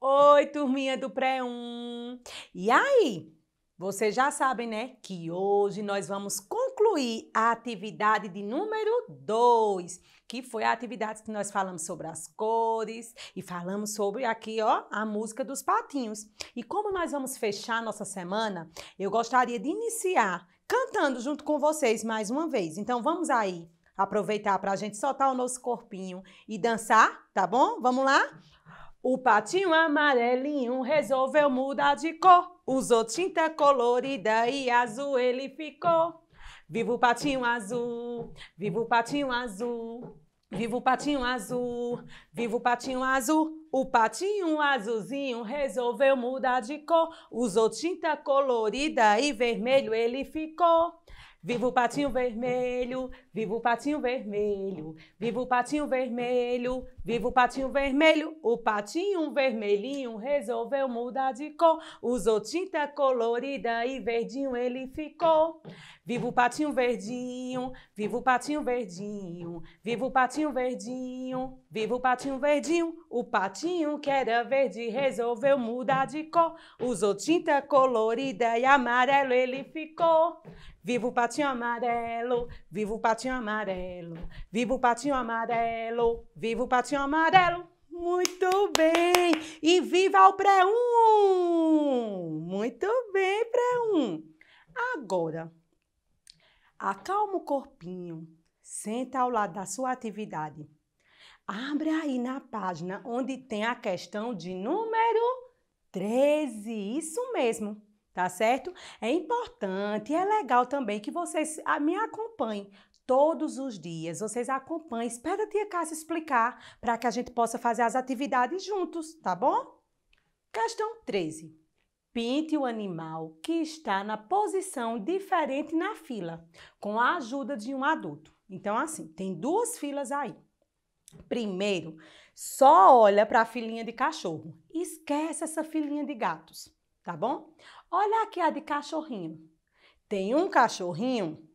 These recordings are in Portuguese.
Oi, turminha do Pré-1! E aí? Vocês já sabem, né, que hoje nós vamos concluir a atividade de número 2, que foi a atividade que nós falamos sobre as cores e falamos sobre aqui, ó, a música dos patinhos. E como nós vamos fechar nossa semana, eu gostaria de iniciar cantando junto com vocês mais uma vez. Então vamos aí aproveitar para a gente soltar o nosso corpinho e dançar, tá bom? Vamos lá? O patinho amarelinho resolveu mudar de cor, usou tinta colorida e azul ele ficou. Viva o patinho azul, viva o patinho azul, viva o patinho azul, viva o patinho azul. O patinho azulzinho resolveu mudar de cor, usou tinta colorida e vermelho ele ficou. Viva o patinho vermelho, Viva o patinho vermelho, viva o patinho vermelho, viva o patinho vermelho. O patinho vermelhinho resolveu mudar de cor, usou tinta colorida e verdinho ele ficou. Viva o patinho verdinho, viva o patinho verdinho, viva o patinho verdinho, viva o patinho verdinho. O patinho que era verde resolveu mudar de cor, usou tinta colorida e amarelo ele ficou. Viva o patinho amarelo, viva o patinho patinho amarelo, viva o patinho amarelo, viva o patinho amarelo. Muito bem! E viva o pré-um! Muito bem, pré-um! Agora, acalma o corpinho, senta ao lado da sua atividade. Abre aí na página onde tem a questão de número 13, isso mesmo, tá certo? É importante e é legal também que vocês ah, me acompanhem todos os dias. Vocês acompanhem, espera a tia Cássia explicar para que a gente possa fazer as atividades juntos, tá bom? Questão 13. Pinte o animal que está na posição diferente na fila, com a ajuda de um adulto. Então, assim, tem duas filas aí. Primeiro, só olha para a filinha de cachorro. Esquece essa filinha de gatos, tá bom? Olha aqui a de cachorrinho. Tem um cachorrinho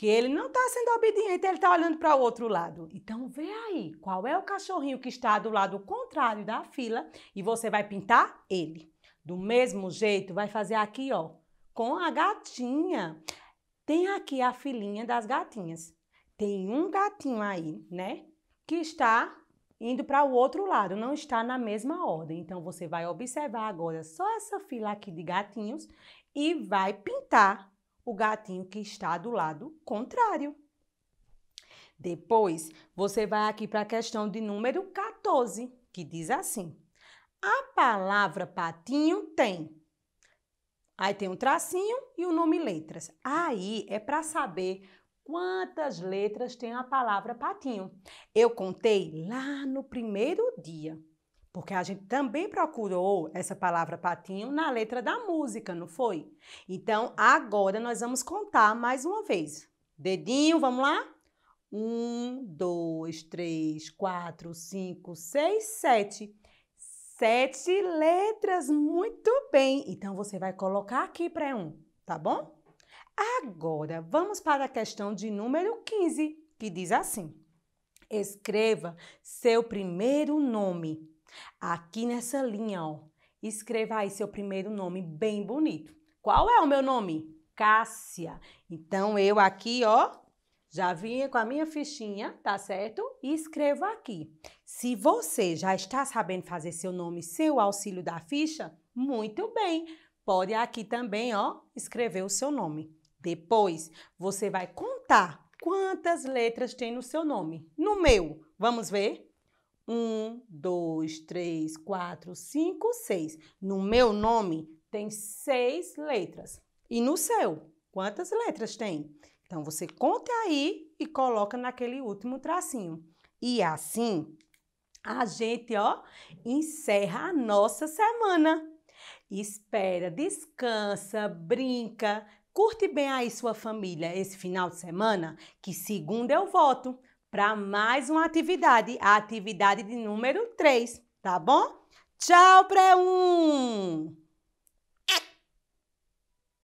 que ele não está sendo obediente, ele está olhando para o outro lado. Então vê aí qual é o cachorrinho que está do lado contrário da fila e você vai pintar ele. Do mesmo jeito, vai fazer aqui, ó, com a gatinha. Tem aqui a filhinha das gatinhas. Tem um gatinho aí, né, que está indo para o outro lado, não está na mesma ordem. Então você vai observar agora só essa fila aqui de gatinhos e vai pintar o gatinho que está do lado contrário. Depois, você vai aqui para a questão de número 14, que diz assim: A palavra patinho tem. Aí tem um tracinho e o um nome letras. Aí é para saber quantas letras tem a palavra patinho. Eu contei lá no primeiro dia. Porque a gente também procurou essa palavra patinho na letra da música, não foi? Então, agora nós vamos contar mais uma vez. Dedinho, vamos lá? Um, dois, três, quatro, cinco, seis, sete. Sete letras, muito bem. Então, você vai colocar aqui para um, tá bom? Agora, vamos para a questão de número 15, que diz assim. Escreva seu primeiro nome Aqui nessa linha, ó, escreva aí seu primeiro nome bem bonito. Qual é o meu nome? Cássia. Então eu aqui, ó, já vinha com a minha fichinha, tá certo? E escrevo aqui. Se você já está sabendo fazer seu nome, seu auxílio da ficha, muito bem. Pode aqui também, ó, escrever o seu nome. Depois, você vai contar quantas letras tem no seu nome. No meu, vamos ver? Um, dois, três, quatro, cinco, seis. No meu nome tem seis letras. E no seu, quantas letras tem? Então você conta aí e coloca naquele último tracinho. E assim a gente, ó, encerra a nossa semana. Espera, descansa, brinca, curte bem aí sua família esse final de semana, que segunda eu volto para mais uma atividade, a atividade de número 3, tá bom? Tchau, pré 1!